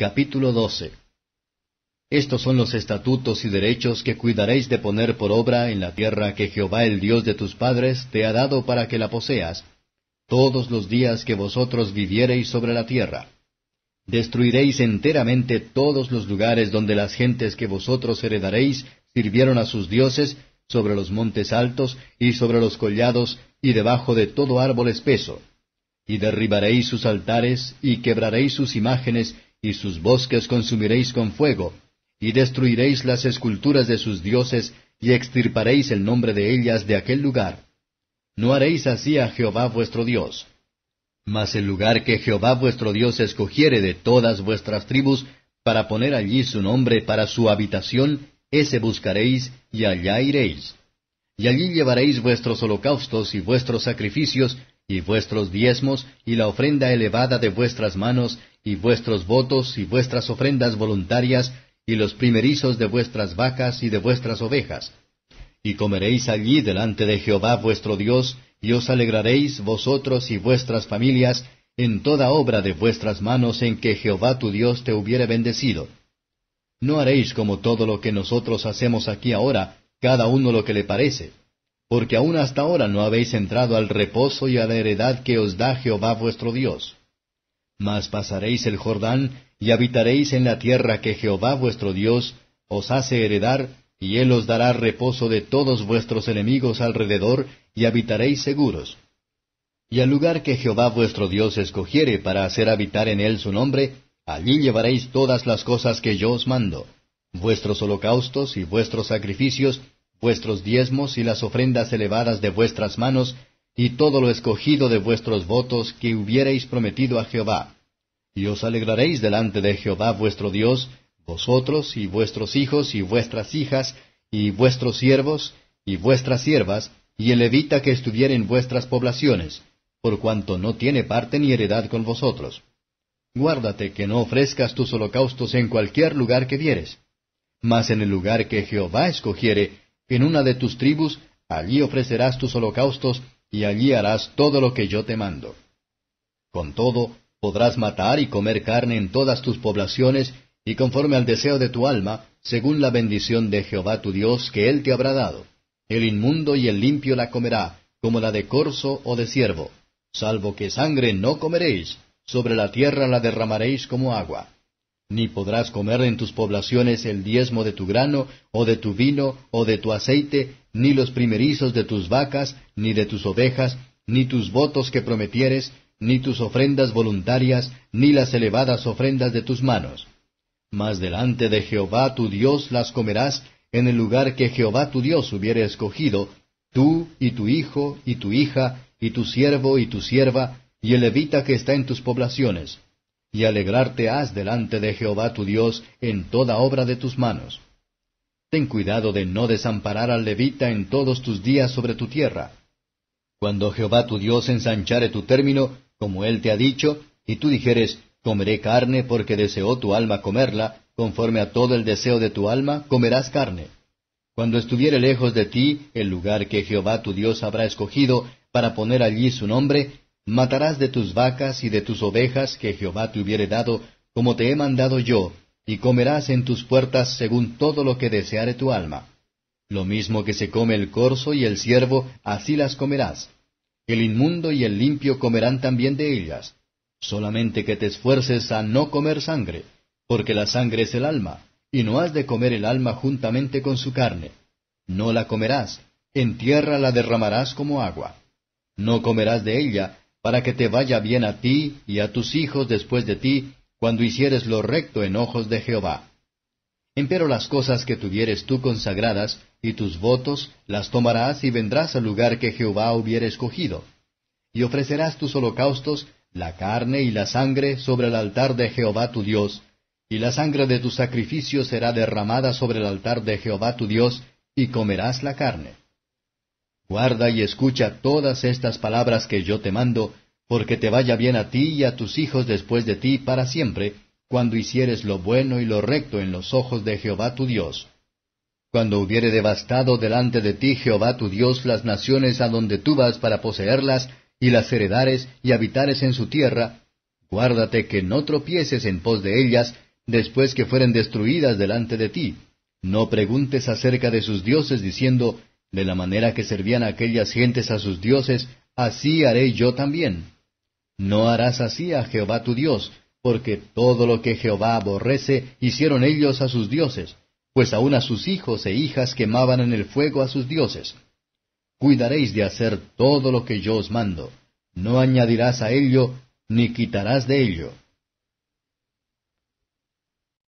Capítulo 12 Estos son los estatutos y derechos que cuidaréis de poner por obra en la tierra que Jehová el Dios de tus padres te ha dado para que la poseas, todos los días que vosotros viviereis sobre la tierra. Destruiréis enteramente todos los lugares donde las gentes que vosotros heredaréis sirvieron a sus dioses, sobre los montes altos y sobre los collados y debajo de todo árbol espeso. Y derribaréis sus altares y quebraréis sus imágenes y sus bosques consumiréis con fuego, y destruiréis las esculturas de sus dioses, y extirparéis el nombre de ellas de aquel lugar. No haréis así a Jehová vuestro Dios. Mas el lugar que Jehová vuestro Dios escogiere de todas vuestras tribus, para poner allí su nombre para su habitación, ese buscaréis, y allá iréis. Y allí llevaréis vuestros holocaustos y vuestros sacrificios, y vuestros diezmos, y la ofrenda elevada de vuestras manos, y vuestros votos y vuestras ofrendas voluntarias, y los primerizos de vuestras vacas y de vuestras ovejas. Y comeréis allí delante de Jehová vuestro Dios, y os alegraréis vosotros y vuestras familias en toda obra de vuestras manos en que Jehová tu Dios te hubiere bendecido. No haréis como todo lo que nosotros hacemos aquí ahora, cada uno lo que le parece, porque aún hasta ahora no habéis entrado al reposo y a la heredad que os da Jehová vuestro Dios. Mas pasaréis el Jordán y habitaréis en la tierra que Jehová vuestro Dios os hace heredar, y él os dará reposo de todos vuestros enemigos alrededor, y habitaréis seguros. Y al lugar que Jehová vuestro Dios escogiere para hacer habitar en él su nombre, allí llevaréis todas las cosas que yo os mando, vuestros holocaustos y vuestros sacrificios, vuestros diezmos y las ofrendas elevadas de vuestras manos, y todo lo escogido de vuestros votos que hubiereis prometido a Jehová. Y os alegraréis delante de Jehová vuestro Dios, vosotros y vuestros hijos y vuestras hijas, y vuestros siervos y vuestras siervas, y el levita que estuviera en vuestras poblaciones, por cuanto no tiene parte ni heredad con vosotros. Guárdate que no ofrezcas tus holocaustos en cualquier lugar que vieres. Mas en el lugar que Jehová escogiere, en una de tus tribus, allí ofrecerás tus holocaustos y allí harás todo lo que yo te mando. Con todo, podrás matar y comer carne en todas tus poblaciones, y conforme al deseo de tu alma, según la bendición de Jehová tu Dios que él te habrá dado. El inmundo y el limpio la comerá, como la de corzo o de ciervo, salvo que sangre no comeréis, sobre la tierra la derramaréis como agua. Ni podrás comer en tus poblaciones el diezmo de tu grano, o de tu vino, o de tu aceite, ni los primerizos de tus vacas, ni de tus ovejas, ni tus votos que prometieres, ni tus ofrendas voluntarias, ni las elevadas ofrendas de tus manos. Mas delante de Jehová tu Dios las comerás en el lugar que Jehová tu Dios hubiere escogido, tú y tu hijo y tu hija, y tu siervo y tu sierva, y el levita que está en tus poblaciones. Y alegrarte has delante de Jehová tu Dios en toda obra de tus manos Ten cuidado de no desamparar al levita en todos tus días sobre tu tierra. Cuando Jehová tu Dios ensanchare tu término, como él te ha dicho, y tú dijeres, comeré carne porque deseó tu alma comerla, conforme a todo el deseo de tu alma, comerás carne. Cuando estuviere lejos de ti el lugar que Jehová tu Dios habrá escogido para poner allí su nombre, matarás de tus vacas y de tus ovejas que Jehová te hubiere dado, como te he mandado yo, y comerás en tus puertas según todo lo que deseare tu alma. Lo mismo que se come el corzo y el ciervo, así las comerás. El inmundo y el limpio comerán también de ellas. Solamente que te esfuerces a no comer sangre, porque la sangre es el alma, y no has de comer el alma juntamente con su carne. No la comerás, en tierra la derramarás como agua. No comerás de ella, para que te vaya bien a ti y a tus hijos después de ti, cuando hicieres lo recto en ojos de Jehová. Empero las cosas que tuvieres tú consagradas, y tus votos, las tomarás y vendrás al lugar que Jehová hubiere escogido. Y ofrecerás tus holocaustos, la carne y la sangre, sobre el altar de Jehová tu Dios, y la sangre de tu sacrificio será derramada sobre el altar de Jehová tu Dios, y comerás la carne. Guarda y escucha todas estas palabras que yo te mando, porque te vaya bien a ti y a tus hijos después de ti para siempre, cuando hicieres lo bueno y lo recto en los ojos de Jehová tu Dios. Cuando hubiere devastado delante de ti Jehová tu Dios las naciones a donde tú vas para poseerlas, y las heredares y habitares en su tierra, guárdate que no tropieces en pos de ellas después que fueren destruidas delante de ti. No preguntes acerca de sus dioses diciendo, de la manera que servían aquellas gentes a sus dioses, así haré yo también. No harás así a Jehová tu Dios, porque todo lo que Jehová aborrece hicieron ellos a sus dioses, pues aun a sus hijos e hijas quemaban en el fuego a sus dioses. Cuidaréis de hacer todo lo que yo os mando, no añadirás a ello, ni quitarás de ello.